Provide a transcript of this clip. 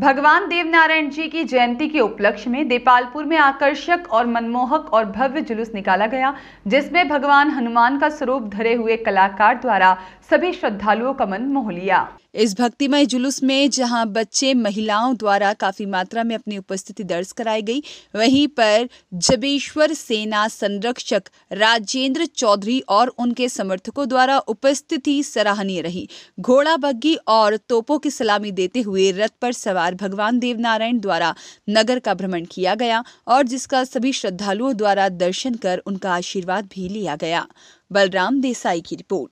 भगवान देवनारायण जी की जयंती के उपलक्ष्य में देपालपुर में आकर्षक और मनमोहक और भव्य जुलूस निकाला गया जिसमें भगवान हनुमान का स्वरूप धरे हुए कलाकार द्वारा सभी श्रद्धालुओं का मन मोह लिया इस भक्तिमय जुलूस में जहां बच्चे महिलाओं द्वारा काफ़ी मात्रा में अपनी उपस्थिति दर्ज कराई गई वहीं पर जबेश्वर सेना संरक्षक राजेंद्र चौधरी और उनके समर्थकों द्वारा उपस्थिति सराहनीय रही घोड़ा बग्घी और तोपों की सलामी देते हुए रथ पर सवार भगवान देवनारायण द्वारा नगर का भ्रमण किया गया और जिसका सभी श्रद्धालुओं द्वारा दर्शन कर उनका आशीर्वाद भी लिया गया बलराम देसाई की रिपोर्ट